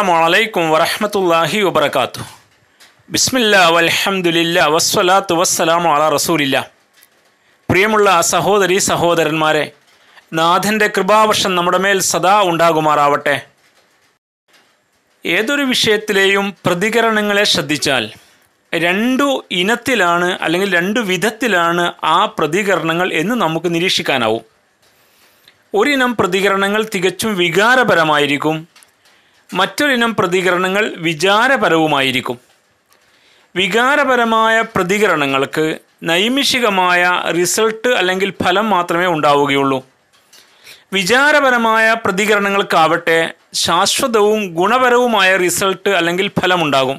അസ്സാമലൈക്കും വറഹമത്തല്ലാഹി വബർക്കാത്തു ബിസ്മില്ല വലഹമുല്ല വസ്വലാത്തു വസ്സലാം അല റസൂലില്ല പ്രിയമുള്ള സഹോദരി സഹോദരന്മാരെ നാഥൻ്റെ കൃപാവർഷം നമ്മുടെ മേൽ സദാ ഉണ്ടാകുമാറാവട്ടെ ഏതൊരു വിഷയത്തിലെയും പ്രതികരണങ്ങളെ ശ്രദ്ധിച്ചാൽ രണ്ടു ഇനത്തിലാണ് അല്ലെങ്കിൽ രണ്ടു വിധത്തിലാണ് ആ പ്രതികരണങ്ങൾ എന്ന് നമുക്ക് നിരീക്ഷിക്കാനാവും ഒരിനം പ്രതികരണങ്ങൾ തികച്ചും വികാരപരമായിരിക്കും മറ്റൊരിനം പ്രതികരണങ്ങൾ വിചാരപരവുമായിരിക്കും വികാരപരമായ പ്രതികരണങ്ങൾക്ക് നൈമിഷികമായ റിസൾട്ട് അല്ലെങ്കിൽ ഫലം മാത്രമേ ഉണ്ടാവുകയുള്ളൂ വിചാരപരമായ പ്രതികരണങ്ങൾക്കാവട്ടെ ശാശ്വതവും ഗുണപരവുമായ റിസൾട്ട് അല്ലെങ്കിൽ ഫലമുണ്ടാകും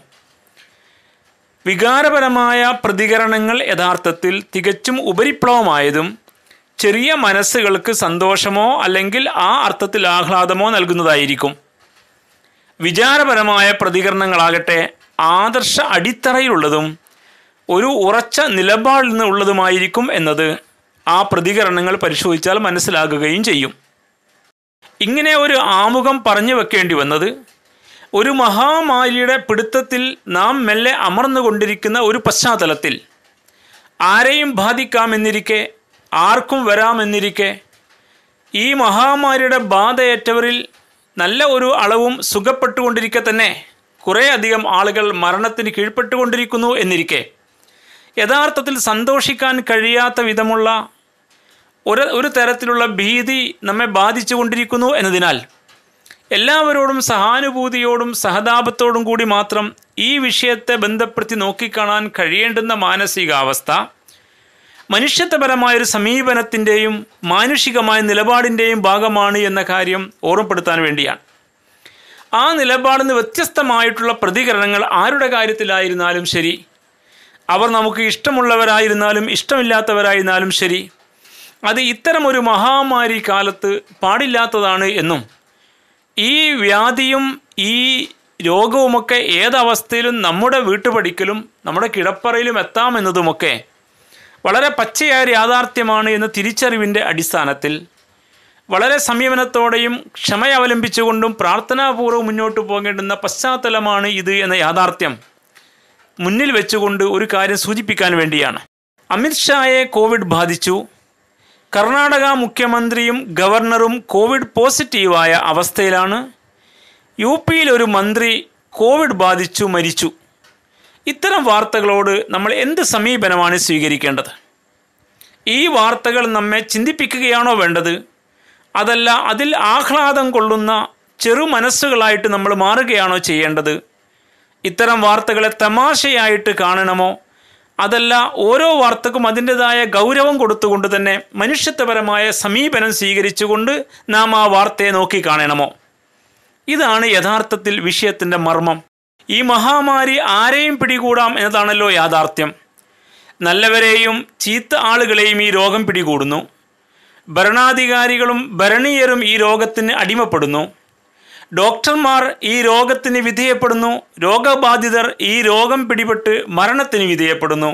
വികാരപരമായ പ്രതികരണങ്ങൾ യഥാർത്ഥത്തിൽ തികച്ചും ഉപരിപ്ലവമായതും ചെറിയ മനസ്സുകൾക്ക് സന്തോഷമോ അല്ലെങ്കിൽ ആ അർത്ഥത്തിൽ ആഹ്ലാദമോ നൽകുന്നതായിരിക്കും വിചാരപരമായ പ്രതികരണങ്ങളാകട്ടെ ആദർശ അടിത്തറയിലുള്ളതും ഒരു ഉറച്ച നിലപാടിൽ നിന്നുള്ളതുമായിരിക്കും എന്നത് ആ പ്രതികരണങ്ങൾ പരിശോധിച്ചാൽ മനസ്സിലാകുകയും ചെയ്യും ഇങ്ങനെ ഒരു ആമുഖം പറഞ്ഞു വെക്കേണ്ടി വന്നത് ഒരു മഹാമാരിയുടെ പിടുത്തത്തിൽ നാം മെല്ലെ അമർന്നുകൊണ്ടിരിക്കുന്ന ഒരു പശ്ചാത്തലത്തിൽ ആരെയും ബാധിക്കാമെന്നിരിക്കെ ആർക്കും വരാമെന്നിരിക്കെ ഈ മഹാമാരിയുടെ ബാധയേറ്റവരിൽ നല്ല ഒരു അളവും സുഖപ്പെട്ടുകൊണ്ടിരിക്കെ തന്നെ കുറേയധികം ആളുകൾ മരണത്തിന് കീഴ്പ്പെട്ടുകൊണ്ടിരിക്കുന്നു എന്നിരിക്കെ യഥാർത്ഥത്തിൽ സന്തോഷിക്കാൻ കഴിയാത്ത വിധമുള്ള ഒരു ഒരു തരത്തിലുള്ള ഭീതി നമ്മെ ബാധിച്ചുകൊണ്ടിരിക്കുന്നു എന്നതിനാൽ എല്ലാവരോടും സഹാനുഭൂതിയോടും സഹതാപത്തോടും കൂടി മാത്രം ഈ വിഷയത്തെ ബന്ധപ്പെടുത്തി നോക്കിക്കാണാൻ കഴിയേണ്ടുന്ന മാനസികാവസ്ഥ മനുഷ്യത്വപരമായൊരു സമീപനത്തിൻ്റെയും മാനുഷികമായ നിലപാടിൻ്റെയും ഭാഗമാണ് എന്ന കാര്യം ഓർമ്മപ്പെടുത്താൻ വേണ്ടിയാണ് ആ നിലപാടിന് വ്യത്യസ്തമായിട്ടുള്ള പ്രതികരണങ്ങൾ ആരുടെ കാര്യത്തിലായിരുന്നാലും ശരി അവർ നമുക്ക് ഇഷ്ടമുള്ളവരായിരുന്നാലും ഇഷ്ടമില്ലാത്തവരായിരുന്നാലും ശരി അത് ഇത്തരമൊരു മഹാമാരി കാലത്ത് പാടില്ലാത്തതാണ് എന്നും ഈ വ്യാധിയും ഈ രോഗവുമൊക്കെ ഏതവസ്ഥയിലും നമ്മുടെ വീട്ടുപടിക്കലും നമ്മുടെ കിടപ്പറയിലും എത്താമെന്നതുമൊക്കെ വളരെ പച്ചയായ ഒരു യാഥാർത്ഥ്യമാണ് എന്ന തിരിച്ചറിവിൻ്റെ അടിസ്ഥാനത്തിൽ വളരെ സംയമനത്തോടെയും ക്ഷമ അവലംബിച്ചുകൊണ്ടും പ്രാർത്ഥനാപൂർവ്വം മുന്നോട്ട് പോകേണ്ടുന്ന പശ്ചാത്തലമാണ് ഇത് എന്ന യാഥാർത്ഥ്യം മുന്നിൽ വെച്ചുകൊണ്ട് ഒരു കാര്യം സൂചിപ്പിക്കാൻ വേണ്ടിയാണ് അമിത്ഷായെ കോവിഡ് ബാധിച്ചു കർണാടക മുഖ്യമന്ത്രിയും ഗവർണറും കോവിഡ് പോസിറ്റീവായ അവസ്ഥയിലാണ് യു പിയിൽ ഒരു മന്ത്രി കോവിഡ് ബാധിച്ചു മരിച്ചു ഇത്തരം വാർത്തകളോട് നമ്മൾ എന്ത് സമീപനമാണ് സ്വീകരിക്കേണ്ടത് ഈ വാർത്തകൾ നമ്മെ ചിന്തിപ്പിക്കുകയാണോ വേണ്ടത് അതല്ല അതിൽ ആഹ്ലാദം കൊള്ളുന്ന ചെറു മനസ്സുകളായിട്ട് നമ്മൾ മാറുകയാണോ ചെയ്യേണ്ടത് ഇത്തരം വാർത്തകളെ തമാശയായിട്ട് കാണണമോ അതല്ല ഓരോ വാർത്തക്കും അതിൻ്റെതായ ഗൗരവം കൊടുത്തുകൊണ്ട് തന്നെ മനുഷ്യത്വപരമായ സമീപനം സ്വീകരിച്ചുകൊണ്ട് നാം ആ വാർത്തയെ നോക്കി കാണണമോ ഇതാണ് യഥാർത്ഥത്തിൽ വിഷയത്തിൻ്റെ മർമ്മം ഈ മഹാമാരി ആരെയും പിടികൂടാം എന്നതാണല്ലോ യാഥാർത്ഥ്യം നല്ലവരെയും ചീത്ത ആളുകളെയും ഈ രോഗം പിടികൂടുന്നു ഭരണാധികാരികളും ഭരണീയരും ഈ രോഗത്തിന് അടിമപ്പെടുന്നു ഡോക്ടർമാർ ഈ രോഗത്തിന് വിധേയപ്പെടുന്നു രോഗബാധിതർ ഈ രോഗം പിടിപെട്ട് മരണത്തിന് വിധേയപ്പെടുന്നു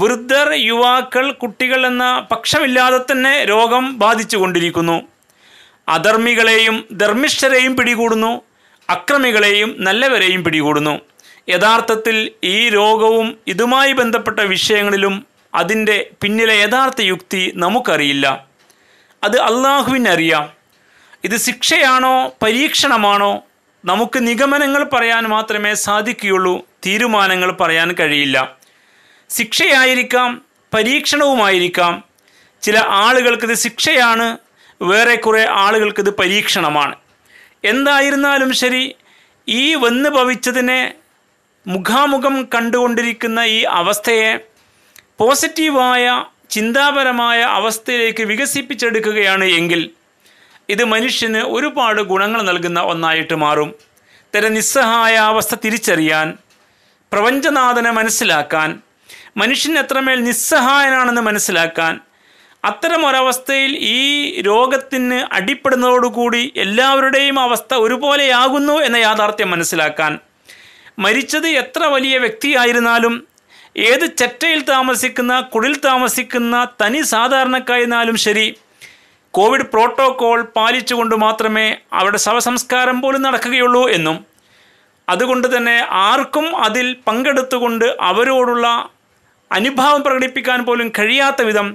വൃദ്ധർ യുവാക്കൾ കുട്ടികൾ എന്ന പക്ഷമില്ലാതെ തന്നെ രോഗം ബാധിച്ചു കൊണ്ടിരിക്കുന്നു അധർമ്മികളെയും ധർമ്മിഷ്ഠരെയും പിടികൂടുന്നു അക്രമികളെയും നല്ലവരെയും പിടികൂടുന്നു യഥാർത്ഥത്തിൽ ഈ രോഗവും ഇതുമായി ബന്ധപ്പെട്ട വിഷയങ്ങളിലും അതിൻ്റെ പിന്നിലെ യഥാർത്ഥ യുക്തി നമുക്കറിയില്ല അത് അറിയാം ഇത് ശിക്ഷയാണോ പരീക്ഷണമാണോ നമുക്ക് നിഗമനങ്ങൾ പറയാൻ മാത്രമേ സാധിക്കുകയുള്ളൂ തീരുമാനങ്ങൾ പറയാൻ കഴിയില്ല ശിക്ഷയായിരിക്കാം പരീക്ഷണവുമായിരിക്കാം ചില ആളുകൾക്കിത് ശിക്ഷയാണ് വേറെ കുറേ ആളുകൾക്കിത് പരീക്ഷണമാണ് എന്തായിരുന്നാലും ശരി ഈ വന്ന് ഭവിച്ചതിനെ മുഖാമുഖം കണ്ടുകൊണ്ടിരിക്കുന്ന ഈ അവസ്ഥയെ പോസിറ്റീവായ ചിന്താപരമായ അവസ്ഥയിലേക്ക് വികസിപ്പിച്ചെടുക്കുകയാണ് എങ്കിൽ ഇത് മനുഷ്യന് ഒരുപാട് ഗുണങ്ങൾ നൽകുന്ന ഒന്നായിട്ട് മാറും തന്റെ നിസ്സഹായ അവസ്ഥ തിരിച്ചറിയാൻ പ്രപഞ്ചനാഥനെ മനസ്സിലാക്കാൻ മനുഷ്യൻ എത്രമേൽ നിസ്സഹായനാണെന്ന് മനസ്സിലാക്കാൻ അത്തരം ഒരവസ്ഥയിൽ ഈ രോഗത്തിന് അടിപ്പെടുന്നതോടുകൂടി എല്ലാവരുടെയും അവസ്ഥ ഒരുപോലെയാകുന്നു എന്ന യാഥാർത്ഥ്യം മനസ്സിലാക്കാൻ മരിച്ചത് എത്ര വലിയ വ്യക്തിയായിരുന്നാലും ഏത് ചെറ്റയിൽ താമസിക്കുന്ന കുടിൽ താമസിക്കുന്ന തനി സാധാരണക്കായിരുന്നാലും ശരി കോവിഡ് പ്രോട്ടോകോൾ പാലിച്ചുകൊണ്ട് മാത്രമേ അവിടെ ശവസംസ്കാരം പോലും നടക്കുകയുള്ളൂ എന്നും അതുകൊണ്ട് തന്നെ ആർക്കും അതിൽ പങ്കെടുത്തുകൊണ്ട് അവരോടുള്ള അനുഭാവം പ്രകടിപ്പിക്കാൻ പോലും കഴിയാത്ത വിധം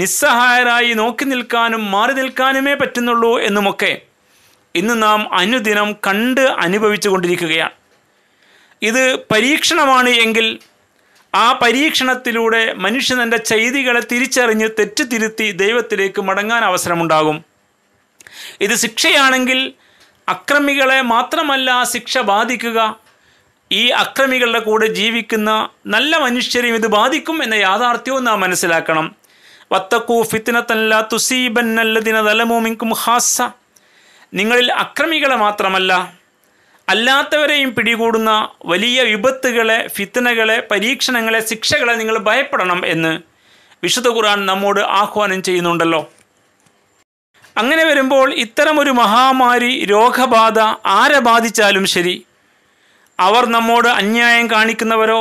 നിസ്സഹായരായി നോക്കി നിൽക്കാനും മാറി നിൽക്കാനുമേ പറ്റുന്നുള്ളൂ എന്നുമൊക്കെ ഇന്ന് നാം അനുദിനം കണ്ട് അനുഭവിച്ചു കൊണ്ടിരിക്കുകയാണ് ഇത് പരീക്ഷണമാണ് എങ്കിൽ ആ പരീക്ഷണത്തിലൂടെ മനുഷ്യൻ തൻ്റെ ചെയ്തികളെ തിരിച്ചറിഞ്ഞ് തെറ്റുതിരുത്തി ദൈവത്തിലേക്ക് മടങ്ങാൻ അവസരമുണ്ടാകും ഇത് ശിക്ഷയാണെങ്കിൽ അക്രമികളെ മാത്രമല്ല ശിക്ഷ ബാധിക്കുക ഈ അക്രമികളുടെ കൂടെ ജീവിക്കുന്ന നല്ല മനുഷ്യരെയും ഇത് ബാധിക്കും എന്ന യാഥാർത്ഥ്യവും നാം മനസ്സിലാക്കണം വത്തക്കൂ ഫിത്തിനത്തല്ല തുസീബൻ അല്ലതിന തലമൂമിക്കും നിങ്ങളിൽ അക്രമികളെ മാത്രമല്ല അല്ലാത്തവരെയും പിടികൂടുന്ന വലിയ വിപത്തുകളെ ഫിത്തനകളെ പരീക്ഷണങ്ങളെ ശിക്ഷകളെ നിങ്ങൾ ഭയപ്പെടണം എന്ന് വിശുദ്ധ ഖുർആൻ നമ്മോട് ആഹ്വാനം ചെയ്യുന്നുണ്ടല്ലോ അങ്ങനെ വരുമ്പോൾ ഇത്തരമൊരു മഹാമാരി രോഗബാധ ആരെ ബാധിച്ചാലും ശരി അവർ നമ്മോട് അന്യായം കാണിക്കുന്നവരോ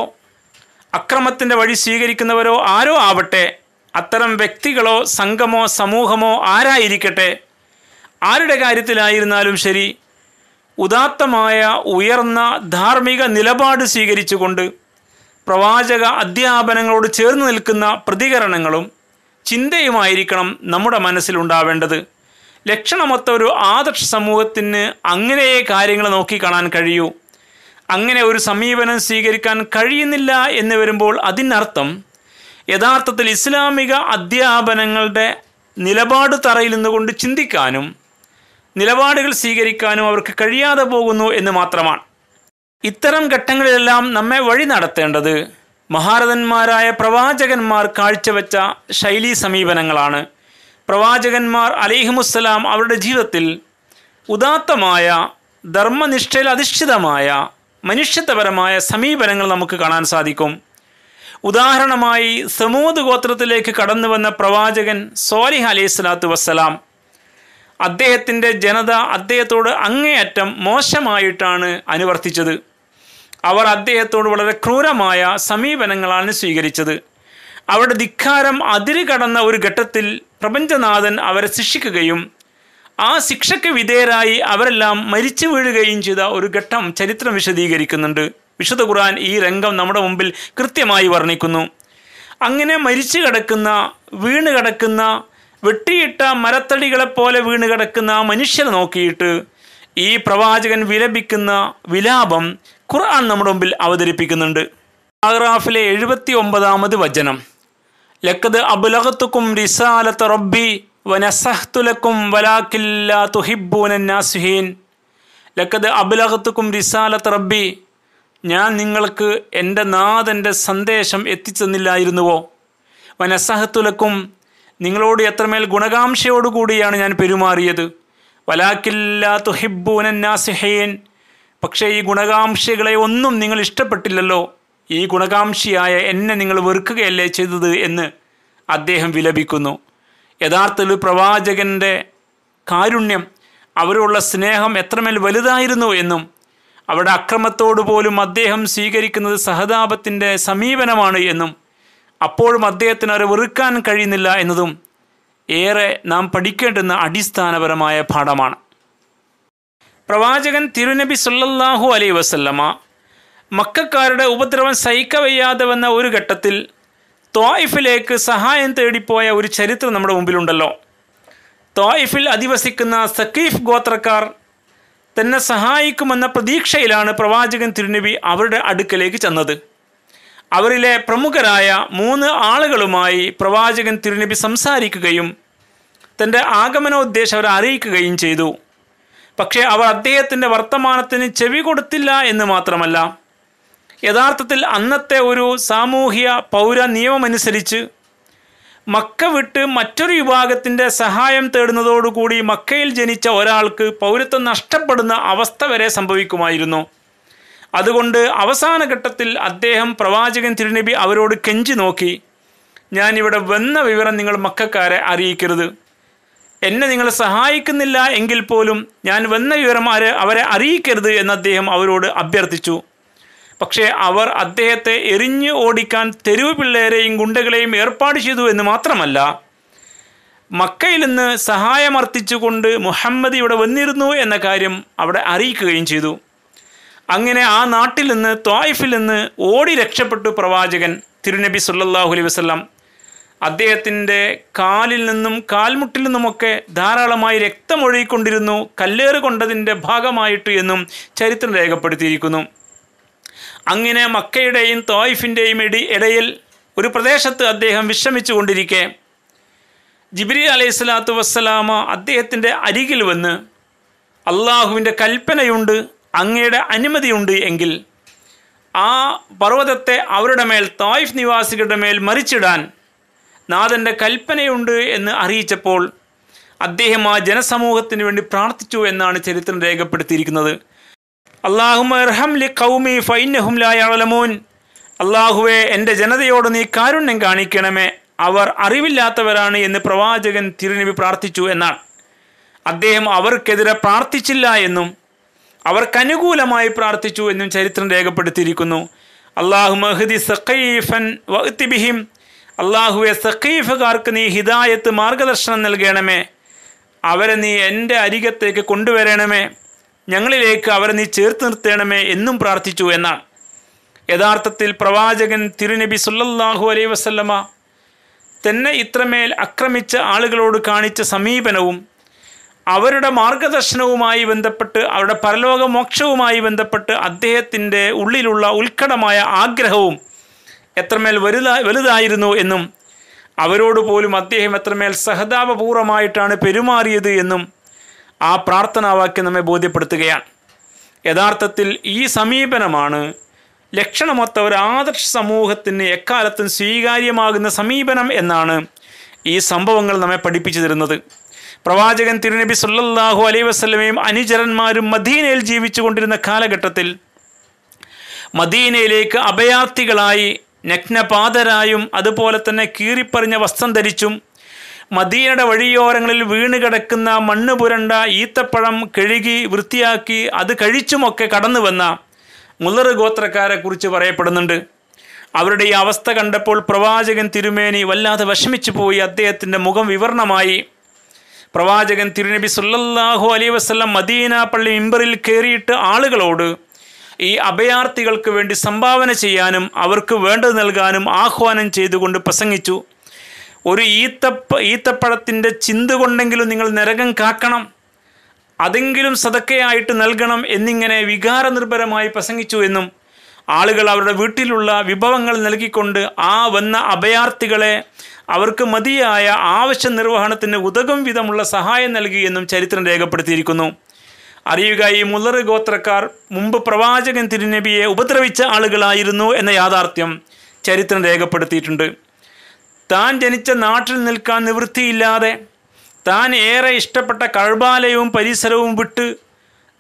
അക്രമത്തിൻ്റെ വഴി സ്വീകരിക്കുന്നവരോ ആരോ ആവട്ടെ അത്തരം വ്യക്തികളോ സംഘമോ സമൂഹമോ ആരായിരിക്കട്ടെ ആരുടെ കാര്യത്തിലായിരുന്നാലും ശരി ഉദാത്തമായ ഉയർന്ന ധാർമ്മിക നിലപാട് സ്വീകരിച്ചുകൊണ്ട് പ്രവാചക അധ്യാപനങ്ങളോട് ചേർന്ന് നിൽക്കുന്ന പ്രതികരണങ്ങളും ചിന്തയുമായിരിക്കണം നമ്മുടെ മനസ്സിലുണ്ടാവേണ്ടത് ലക്ഷണമൊത്ത ഒരു ആദർശ സമൂഹത്തിന് അങ്ങനെ കാര്യങ്ങൾ നോക്കിക്കാണാൻ കഴിയൂ അങ്ങനെ ഒരു സമീപനം സ്വീകരിക്കാൻ കഴിയുന്നില്ല എന്ന് വരുമ്പോൾ അതിനർത്ഥം യഥാർത്ഥത്തിൽ ഇസ്ലാമിക അധ്യാപനങ്ങളുടെ നിലപാട് തറയിൽ നിന്നുകൊണ്ട് ചിന്തിക്കാനും നിലപാടുകൾ സ്വീകരിക്കാനും അവർക്ക് കഴിയാതെ പോകുന്നു എന്ന് മാത്രമാണ് ഇത്തരം ഘട്ടങ്ങളിലെല്ലാം നമ്മെ വഴി നടത്തേണ്ടത് മഹാരഥന്മാരായ പ്രവാചകന്മാർ കാഴ്ചവെച്ച ശൈലി സമീപനങ്ങളാണ് പ്രവാചകന്മാർ അലിഹിമുസ്സലാം അവരുടെ ജീവിതത്തിൽ ഉദാത്തമായ ധർമ്മനിഷ്ഠയിൽ അധിഷ്ഠിതമായ മനുഷ്യത്വപരമായ സമീപനങ്ങൾ നമുക്ക് കാണാൻ സാധിക്കും ഉദാഹരണമായി സമൂത് ഗോത്രത്തിലേക്ക് കടന്നു വന്ന പ്രവാചകൻ സോലിഹ് അലൈഹി സ്വലാത്തു വസ്സലാം അദ്ദേഹത്തിൻ്റെ ജനത അദ്ദേഹത്തോട് അങ്ങേയറ്റം മോശമായിട്ടാണ് അനുവർത്തിച്ചത് അവർ അദ്ദേഹത്തോട് വളരെ ക്രൂരമായ സമീപനങ്ങളാണ് സ്വീകരിച്ചത് അവരുടെ ധിക്കാരം അതിര് കടന്ന ഒരു ഘട്ടത്തിൽ പ്രപഞ്ചനാഥൻ അവരെ ശിക്ഷിക്കുകയും ആ ശിക്ഷയ്ക്ക് വിധേയരായി അവരെല്ലാം മരിച്ചു വീഴുകയും ചെയ്ത ഒരു ഘട്ടം ചരിത്രം വിശദീകരിക്കുന്നുണ്ട് വിശുദ്ധ ഖുർആൻ ഈ രംഗം നമ്മുടെ മുമ്പിൽ കൃത്യമായി വർണ്ണിക്കുന്നു അങ്ങനെ മരിച്ചു കിടക്കുന്ന വീണ് കിടക്കുന്ന വെട്ടിയിട്ട മരത്തടികളെപ്പോലെ വീണ് കിടക്കുന്ന ആ മനുഷ്യനെ നോക്കിയിട്ട് ഈ പ്രവാചകൻ വിലപിക്കുന്ന വിലാപം ഖുർആൻ നമ്മുടെ മുമ്പിൽ അവതരിപ്പിക്കുന്നുണ്ട് ആഗ്രാഫിലെ എഴുപത്തി ഒമ്പതാമത് വചനം ലക്കത് അബുലകത്തുക്കും റിസാലത്ത് റബ്ബി വനസഹ്തുലക്കും വലാക്കില്ല തുഹിബൂനൻ നാസുഹീൻ ലക്കത് അബുലകത്തുക്കും റിസാലത്ത് റബ്ബി ഞാൻ നിങ്ങൾക്ക് എൻ്റെ നാഥൻ്റെ സന്ദേശം എത്തിച്ചെന്നില്ലായിരുന്നുവോ വനസഹത്തുലക്കും നിങ്ങളോട് എത്രമേൽ ഗുണകാംക്ഷയോടുകൂടിയാണ് ഞാൻ പെരുമാറിയത് വലാക്കില്ലാ തുഹിബൂനന്നാസിഹയൻ പക്ഷേ ഈ ഗുണകാംക്ഷകളെ ഒന്നും നിങ്ങൾ ഇഷ്ടപ്പെട്ടില്ലല്ലോ ഈ ഗുണകാംക്ഷിയായ എന്നെ നിങ്ങൾ വെറുക്കുകയല്ലേ ചെയ്തത് എന്ന് അദ്ദേഹം വിലപിക്കുന്നു യഥാർത്ഥത്തിൽ പ്രവാചകൻ്റെ കാരുണ്യം അവരുള്ള സ്നേഹം എത്രമേൽ വലുതായിരുന്നു എന്നും അവിടെ അക്രമത്തോടു പോലും അദ്ദേഹം സ്വീകരിക്കുന്നത് സഹതാപത്തിൻ്റെ സമീപനമാണ് എന്നും അപ്പോഴും അദ്ദേഹത്തിന് അവരെ വെറുക്കാൻ കഴിയുന്നില്ല എന്നതും ഏറെ നാം പഠിക്കേണ്ടുന്ന അടിസ്ഥാനപരമായ പാഠമാണ് പ്രവാചകൻ തിരുനബി സല്ലല്ലാഹു അലൈ വസല്ലമ മക്കാരുടെ ഉപദ്രവം സഹിക്കവയ്യാതെ വന്ന ഒരു ഘട്ടത്തിൽ തോയിഫിലേക്ക് സഹായം തേടിപ്പോയ ഒരു ചരിത്രം നമ്മുടെ മുമ്പിലുണ്ടല്ലോ തോയിഫിൽ അധിവസിക്കുന്ന സക്കീഫ് ഗോത്രക്കാർ തന്നെ സഹായിക്കുമെന്ന പ്രതീക്ഷയിലാണ് പ്രവാചകൻ തിരുനബി അവരുടെ അടുക്കലേക്ക് ചെന്നത് അവരിലെ പ്രമുഖരായ മൂന്ന് ആളുകളുമായി പ്രവാചകൻ തിരുനബി സംസാരിക്കുകയും തൻ്റെ ആഗമനോദ്ദേശം അവരെ അറിയിക്കുകയും ചെയ്തു പക്ഷേ അവർ അദ്ദേഹത്തിൻ്റെ വർത്തമാനത്തിന് ചെവി കൊടുത്തില്ല എന്ന് മാത്രമല്ല യഥാർത്ഥത്തിൽ അന്നത്തെ ഒരു സാമൂഹ്യ പൗര നിയമമനുസരിച്ച് മക്ക വിട്ട് മറ്റൊരു വിഭാഗത്തിൻ്റെ സഹായം തേടുന്നതോടുകൂടി മക്കയിൽ ജനിച്ച ഒരാൾക്ക് പൗരത്വം നഷ്ടപ്പെടുന്ന അവസ്ഥ വരെ സംഭവിക്കുമായിരുന്നു അതുകൊണ്ട് അവസാന ഘട്ടത്തിൽ അദ്ദേഹം പ്രവാചകൻ തിരുനബി അവരോട് കെഞ്ചി നോക്കി ഞാനിവിടെ വന്ന വിവരം നിങ്ങൾ മക്കാരെ അറിയിക്കരുത് എന്നെ നിങ്ങൾ സഹായിക്കുന്നില്ല എങ്കിൽ പോലും ഞാൻ വന്ന വിവരം അവരെ അറിയിക്കരുത് എന്ന് അദ്ദേഹം അവരോട് അഭ്യർത്ഥിച്ചു പക്ഷേ അവർ അദ്ദേഹത്തെ എറിഞ്ഞ് ഓടിക്കാൻ തെരുവ് പിള്ളേരെയും ഗുണ്ടകളെയും ഏർപ്പാട് ചെയ്തു എന്ന് മാത്രമല്ല മക്കയിൽ നിന്ന് സഹായമർത്ഥിച്ചുകൊണ്ട് മുഹമ്മദ് ഇവിടെ വന്നിരുന്നു എന്ന കാര്യം അവിടെ അറിയിക്കുകയും ചെയ്തു അങ്ങനെ ആ നാട്ടിൽ നിന്ന് ത്വായിഫിൽ നിന്ന് ഓടി രക്ഷപ്പെട്ടു പ്രവാചകൻ തിരുനബി സുല്ലാഹു അലൈഹി വസ്ലം അദ്ദേഹത്തിൻ്റെ കാലിൽ നിന്നും കാൽമുട്ടിൽ നിന്നുമൊക്കെ ധാരാളമായി രക്തമൊഴുകിക്കൊണ്ടിരുന്നു കല്ലേറ് കൊണ്ടതിൻ്റെ ഭാഗമായിട്ട് എന്നും ചരിത്രം രേഖപ്പെടുത്തിയിരിക്കുന്നു അങ്ങനെ മക്കയുടെയും തോയിഫിൻ്റെയും ഇടി ഇടയിൽ ഒരു പ്രദേശത്ത് അദ്ദേഹം വിശ്രമിച്ചു കൊണ്ടിരിക്കെ ജിബ്രി അലൈഹി സ്വലാത്തു വസ്സലാമ അദ്ദേഹത്തിൻ്റെ അരികിൽ വന്ന് അള്ളാഹുവിൻ്റെ കൽപ്പനയുണ്ട് അങ്ങയുടെ അനുമതിയുണ്ട് എങ്കിൽ ആ പർവ്വതത്തെ അവരുടെ മേൽ തായിഫ് നിവാസികളുടെ മേൽ മറിച്ചിടാൻ നാഥൻ്റെ കൽപ്പനയുണ്ട് എന്ന് അറിയിച്ചപ്പോൾ അദ്ദേഹം ആ ജനസമൂഹത്തിന് വേണ്ടി പ്രാർത്ഥിച്ചു എന്നാണ് ചരിത്രം രേഖപ്പെടുത്തിയിരിക്കുന്നത് അള്ളാഹുമർഹംലിഖൗമിഫൈനഹുലായാളമൂൻ അള്ളാഹുവെ എൻ്റെ ജനതയോട് നീ കാരുണ്യം കാണിക്കണമേ അവർ അറിവില്ലാത്തവരാണ് എന്ന് പ്രവാചകൻ തിരുനബി പ്രാർത്ഥിച്ചു എന്നാണ് അദ്ദേഹം അവർക്കെതിരെ പ്രാർത്ഥിച്ചില്ല എന്നും അവർക്കനുകൂലമായി പ്രാർത്ഥിച്ചു എന്നും ചരിത്രം രേഖപ്പെടുത്തിയിരിക്കുന്നു അള്ളാഹു മഹദി സഖീഫൻ വഹ്തിബിഹിം അള്ളാഹുവെ സഖീഫുകാർക്ക് നീ ഹിദായത്ത് മാർഗദർശനം നൽകണമേ അവരെ നീ എൻ്റെ അരികത്തേക്ക് കൊണ്ടുവരണമേ ഞങ്ങളിലേക്ക് അവരെ നീ ചേർത്ത് നിർത്തേണമേ എന്നും പ്രാർത്ഥിച്ചു എന്നാണ് യഥാർത്ഥത്തിൽ പ്രവാചകൻ തിരുനബി സുല്ലാഹു അലൈ വസല്ലമ തന്നെ ഇത്രമേൽ അക്രമിച്ച ആളുകളോട് കാണിച്ച സമീപനവും അവരുടെ മാർഗദർശനവുമായി ബന്ധപ്പെട്ട് അവരുടെ പരലോക മോക്ഷവുമായി ബന്ധപ്പെട്ട് അദ്ദേഹത്തിൻ്റെ ഉള്ളിലുള്ള ഉത്കടമായ ആഗ്രഹവും എത്രമേൽ വലുതാ വലുതായിരുന്നു എന്നും അവരോട് പോലും അദ്ദേഹം എത്രമേൽ സഹതാപപൂർവ്വമായിട്ടാണ് പെരുമാറിയത് എന്നും ആ പ്രാർത്ഥനാവാക്യം നമ്മെ ബോധ്യപ്പെടുത്തുകയാണ് യഥാർത്ഥത്തിൽ ഈ സമീപനമാണ് ലക്ഷണമൊത്ത ഒരു ആദർശ സമൂഹത്തിന് എക്കാലത്തും സ്വീകാര്യമാകുന്ന സമീപനം എന്നാണ് ഈ സംഭവങ്ങൾ നമ്മെ പഠിപ്പിച്ചു തരുന്നത് പ്രവാചകൻ തിരുനബി സല്ലാഹു അലൈ വസ്ലമയും അനുചരന്മാരും മദീനയിൽ ജീവിച്ചു കൊണ്ടിരുന്ന കാലഘട്ടത്തിൽ മദീനയിലേക്ക് അഭയാർത്ഥികളായി നഗ്നപാതരായും അതുപോലെ തന്നെ കീറിപ്പറിഞ്ഞ വസ്ത്രം ധരിച്ചും മദീനയുടെ വഴിയോരങ്ങളിൽ വീണ് കിടക്കുന്ന മണ്ണ് പുരണ്ട ഈത്തപ്പഴം കഴുകി വൃത്തിയാക്കി അത് കഴിച്ചുമൊക്കെ കടന്നു വന്ന മുല്ലർ ഗോത്രക്കാരെ കുറിച്ച് പറയപ്പെടുന്നുണ്ട് അവരുടെ ഈ അവസ്ഥ കണ്ടപ്പോൾ പ്രവാചകൻ തിരുമേനി വല്ലാതെ വിഷമിച്ചു പോയി അദ്ദേഹത്തിൻ്റെ മുഖം വിവരണമായി പ്രവാചകൻ തിരുനബി സുല്ലാഹു അലൈ വസ്ലം മദീന പള്ളി മിമ്പറിൽ കയറിയിട്ട് ആളുകളോട് ഈ അഭയാർത്ഥികൾക്ക് വേണ്ടി സംഭാവന ചെയ്യാനും അവർക്ക് വേണ്ടത് നൽകാനും ആഹ്വാനം ചെയ്തുകൊണ്ട് പ്രസംഗിച്ചു ഒരു ഈത്തപ്പ ഈത്തപ്പഴത്തിൻ്റെ ചിന്ത കൊണ്ടെങ്കിലും നിങ്ങൾ നരകം കാക്കണം അതെങ്കിലും സതക്കയായിട്ട് നൽകണം എന്നിങ്ങനെ വികാരനിർഭരമായി പ്രസംഗിച്ചു എന്നും ആളുകൾ അവരുടെ വീട്ടിലുള്ള വിഭവങ്ങൾ നൽകിക്കൊണ്ട് ആ വന്ന അഭയാർത്ഥികളെ അവർക്ക് മതിയായ ആവശ്യ നിർവഹണത്തിന് ഉതകും വിധമുള്ള സഹായം എന്നും ചരിത്രം രേഖപ്പെടുത്തിയിരിക്കുന്നു അറിയുക ഈ മുല്ലർ ഗോത്രക്കാർ മുമ്പ് പ്രവാചകൻ തിരുനബിയെ ഉപദ്രവിച്ച ആളുകളായിരുന്നു എന്ന യാഥാർത്ഥ്യം ചരിത്രം രേഖപ്പെടുത്തിയിട്ടുണ്ട് താൻ ജനിച്ച നാട്ടിൽ നിൽക്കാൻ നിവൃത്തിയില്ലാതെ താൻ ഏറെ ഇഷ്ടപ്പെട്ട കഴുബാലയവും പരിസരവും വിട്ട്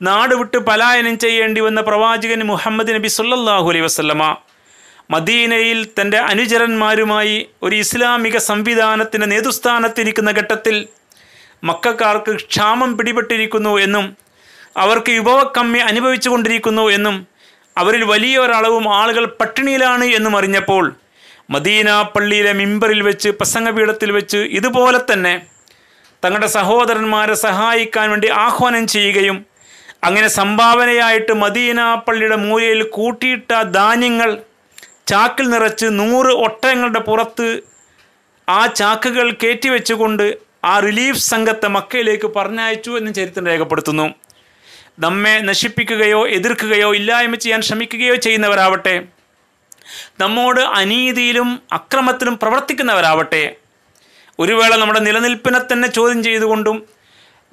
നാട് വിട്ട് പലായനം ചെയ്യേണ്ടി വന്ന പ്രവാചകൻ മുഹമ്മദ് നബി സല്ലാഹു അലൈ വസ്ലമ മദീനയിൽ തൻ്റെ അനുചരന്മാരുമായി ഒരു ഇസ്ലാമിക സംവിധാനത്തിൻ്റെ നേതൃസ്ഥാനത്തിരിക്കുന്ന ഘട്ടത്തിൽ മക്കാർക്ക് ക്ഷാമം പിടിപെട്ടിരിക്കുന്നു എന്നും അവർക്ക് വിഭവക്കമ്മി അനുഭവിച്ചു കൊണ്ടിരിക്കുന്നു എന്നും അവരിൽ വലിയ ഒരളവും ആളുകൾ പട്ടിണിയിലാണ് എന്നും അറിഞ്ഞപ്പോൾ മദീന പള്ളിയിലെ മിമ്പറിൽ വെച്ച് പ്രസംഗപീഠത്തിൽ വെച്ച് ഇതുപോലെ തന്നെ തങ്ങളുടെ സഹോദരന്മാരെ സഹായിക്കാൻ വേണ്ടി ആഹ്വാനം ചെയ്യുകയും അങ്ങനെ സംഭാവനയായിട്ട് മദീന പള്ളിയുടെ മൂലയിൽ കൂട്ടിയിട്ട ധാന്യങ്ങൾ ചാക്കിൽ നിറച്ച് നൂറ് ഒട്ടകങ്ങളുടെ പുറത്ത് ആ ചാക്കുകൾ കയറ്റിവെച്ചുകൊണ്ട് ആ റിലീഫ് സംഘത്തെ മക്കയിലേക്ക് പറഞ്ഞയച്ചു എന്ന് ചരിത്രം രേഖപ്പെടുത്തുന്നു നമ്മെ നശിപ്പിക്കുകയോ എതിർക്കുകയോ ഇല്ലായ്മ ചെയ്യാൻ ശ്രമിക്കുകയോ ചെയ്യുന്നവരാവട്ടെ നമ്മോട് അനീതിയിലും അക്രമത്തിലും പ്രവർത്തിക്കുന്നവരാവട്ടെ ഒരു വേള നമ്മുടെ നിലനിൽപ്പിനെ തന്നെ ചോദ്യം ചെയ്തുകൊണ്ടും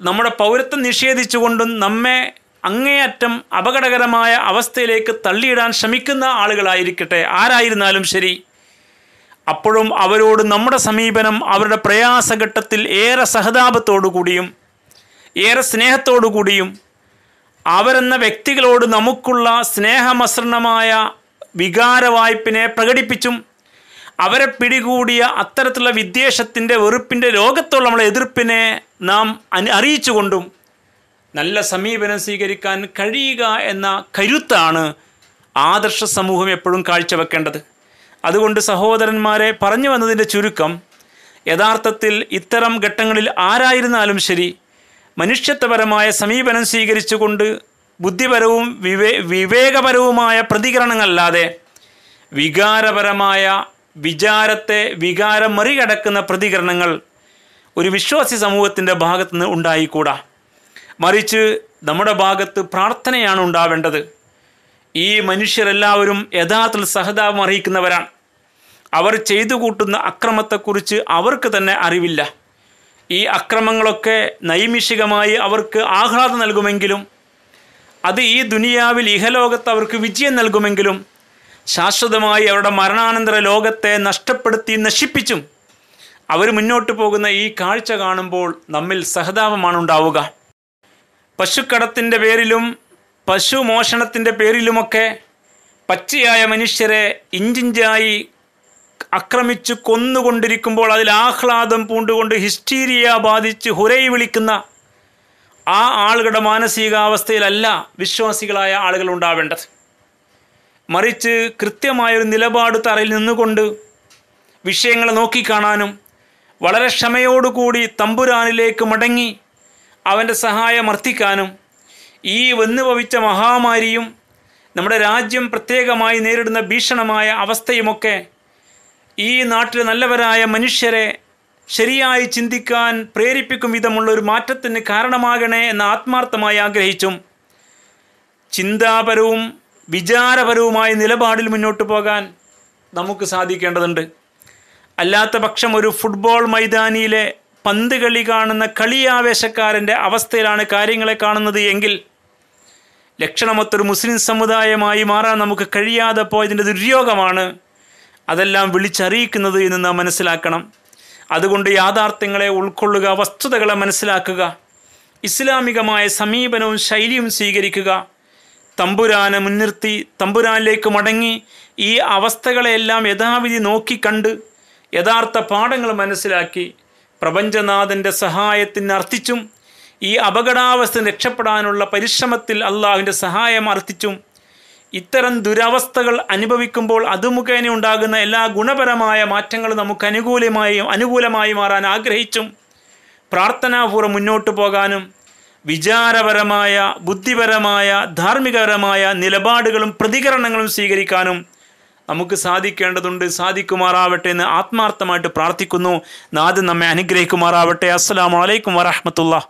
നമ്മുടെ പൗരത്വം നിഷേധിച്ചുകൊണ്ടും നമ്മെ അങ്ങേയറ്റം അപകടകരമായ അവസ്ഥയിലേക്ക് തള്ളിയിടാൻ ശ്രമിക്കുന്ന ആളുകളായിരിക്കട്ടെ ആരായിരുന്നാലും ശരി അപ്പോഴും അവരോട് നമ്മുടെ സമീപനം അവരുടെ പ്രയാസഘട്ടത്തിൽ ഏറെ സഹതാപത്തോടു കൂടിയും ഏറെ സ്നേഹത്തോടു കൂടിയും അവരെന്ന വ്യക്തികളോട് നമുക്കുള്ള സ്നേഹമസൃണമായ വികാരവായ്പിനെ പ്രകടിപ്പിച്ചും അവരെ പിടികൂടിയ അത്തരത്തിലുള്ള വിദ്വേഷത്തിൻ്റെ വെറുപ്പിൻ്റെ ലോകത്തുള്ള നമ്മളെ എതിർപ്പിനെ നാം അറിയിച്ചുകൊണ്ടും നല്ല സമീപനം സ്വീകരിക്കാൻ കഴിയുക എന്ന കരുത്താണ് ആദർശ സമൂഹം എപ്പോഴും കാഴ്ചവെക്കേണ്ടത് അതുകൊണ്ട് സഹോദരന്മാരെ പറഞ്ഞു വന്നതിൻ്റെ ചുരുക്കം യഥാർത്ഥത്തിൽ ഇത്തരം ഘട്ടങ്ങളിൽ ആരായിരുന്നാലും ശരി മനുഷ്യത്വപരമായ സമീപനം സ്വീകരിച്ചുകൊണ്ട് ബുദ്ധിപരവും വിവേ വിവേകപരവുമായ പ്രതികരണങ്ങളല്ലാതെ വികാരപരമായ വിചാരത്തെ വികാരം മറികടക്കുന്ന പ്രതികരണങ്ങൾ ഒരു വിശ്വാസി സമൂഹത്തിൻ്റെ ഭാഗത്തുനിന്ന് ഉണ്ടായിക്കൂടാ മറിച്ച് നമ്മുടെ ഭാഗത്ത് പ്രാർത്ഥനയാണ് ഉണ്ടാവേണ്ടത് ഈ മനുഷ്യരെല്ലാവരും യഥാർത്ഥത്തിൽ സഹതാപം അറിയിക്കുന്നവരാണ് അവർ ചെയ്തു കൂട്ടുന്ന അക്രമത്തെക്കുറിച്ച് അവർക്ക് തന്നെ അറിവില്ല ഈ അക്രമങ്ങളൊക്കെ നൈമിഷികമായി അവർക്ക് ആഹ്ലാദം നൽകുമെങ്കിലും അത് ഈ ദുനിയാവിൽ ഇഹലോകത്ത് അവർക്ക് വിജയം നൽകുമെങ്കിലും ശാശ്വതമായി അവരുടെ മരണാനന്തര ലോകത്തെ നഷ്ടപ്പെടുത്തി നശിപ്പിച്ചും അവർ മുന്നോട്ട് പോകുന്ന ഈ കാഴ്ച കാണുമ്പോൾ നമ്മിൽ സഹതാപമാണ് ഉണ്ടാവുക പശുക്കടത്തിൻ്റെ പേരിലും പശു മോഷണത്തിൻ്റെ പേരിലുമൊക്കെ പച്ചയായ മനുഷ്യരെ ഇഞ്ചിഞ്ചായി ആക്രമിച്ചു കൊന്നുകൊണ്ടിരിക്കുമ്പോൾ അതിൽ ആഹ്ലാദം പൂണ്ടുകൊണ്ട് ഹിസ്റ്റീരിയ ബാധിച്ച് ഹുരൈ വിളിക്കുന്ന ആ ആളുകളുടെ മാനസികാവസ്ഥയിലല്ല വിശ്വാസികളായ ആളുകൾ ഉണ്ടാവേണ്ടത് മറിച്ച് കൃത്യമായൊരു നിലപാട് തറയിൽ നിന്നുകൊണ്ട് വിഷയങ്ങൾ നോക്കിക്കാണാനും വളരെ ക്ഷമയോടുകൂടി തമ്പുരാനിലേക്ക് മടങ്ങി അവൻ്റെ സഹായം അർത്ഥിക്കാനും ഈ വന്നുഭവിച്ച മഹാമാരിയും നമ്മുടെ രാജ്യം പ്രത്യേകമായി നേരിടുന്ന ഭീഷണമായ അവസ്ഥയുമൊക്കെ ഈ നാട്ടിലെ നല്ലവരായ മനുഷ്യരെ ശരിയായി ചിന്തിക്കാൻ പ്രേരിപ്പിക്കും വിധമുള്ള ഒരു മാറ്റത്തിന് കാരണമാകണേ എന്ന് ആത്മാർത്ഥമായി ആഗ്രഹിച്ചും ചിന്താപരവും വിചാരപരവുമായ നിലപാടിൽ മുന്നോട്ട് പോകാൻ നമുക്ക് സാധിക്കേണ്ടതുണ്ട് അല്ലാത്ത പക്ഷം ഒരു ഫുട്ബോൾ മൈതാനിയിലെ പന്ത് കളി കാണുന്ന കളിയാവേശക്കാരൻ്റെ അവസ്ഥയിലാണ് കാര്യങ്ങളെ കാണുന്നത് എങ്കിൽ ലക്ഷണമൊത്തൊരു മുസ്ലിം സമുദായമായി മാറാൻ നമുക്ക് കഴിയാതെ പോയതിൻ്റെ ദുര്യോഗമാണ് അതെല്ലാം വിളിച്ചറിയിക്കുന്നത് എന്ന് നാം മനസ്സിലാക്കണം അതുകൊണ്ട് യാഥാർത്ഥ്യങ്ങളെ ഉൾക്കൊള്ളുക വസ്തുതകളെ മനസ്സിലാക്കുക ഇസ്ലാമികമായ സമീപനവും ശൈലിയും സ്വീകരിക്കുക തമ്പുരാനെ മുൻനിർത്തി തമ്പുരാനിലേക്ക് മടങ്ങി ഈ അവസ്ഥകളെയെല്ലാം യഥാവിധി നോക്കിക്കണ്ട് യഥാർത്ഥ പാഠങ്ങൾ മനസ്സിലാക്കി പ്രപഞ്ചനാഥൻ്റെ സഹായത്തിന് അർത്ഥിച്ചും ഈ അപകടാവസ്ഥ രക്ഷപ്പെടാനുള്ള പരിശ്രമത്തിൽ അള്ളാഹുവിൻ്റെ സഹായം അർത്ഥിച്ചും ഇത്തരം ദുരവസ്ഥകൾ അനുഭവിക്കുമ്പോൾ അത് മുഖേന ഉണ്ടാകുന്ന എല്ലാ ഗുണപരമായ മാറ്റങ്ങളും നമുക്ക് അനുകൂലമായും അനുകൂലമായി മാറാൻ ആഗ്രഹിച്ചും പ്രാർത്ഥനാപൂർവ്വം മുന്നോട്ട് പോകാനും വിചാരപരമായ ബുദ്ധിപരമായ ധാർമ്മികപരമായ നിലപാടുകളും പ്രതികരണങ്ങളും സ്വീകരിക്കാനും നമുക്ക് സാധിക്കേണ്ടതുണ്ട് സാധിക്കുമാറാവട്ടെ എന്ന് ആത്മാർത്ഥമായിട്ട് പ്രാർത്ഥിക്കുന്നു നാഥ് നമ്മെ അനുഗ്രഹിക്കുമാറാവട്ടെ അസ്സാം വലൈക്കും വരഹമത്തുള്ള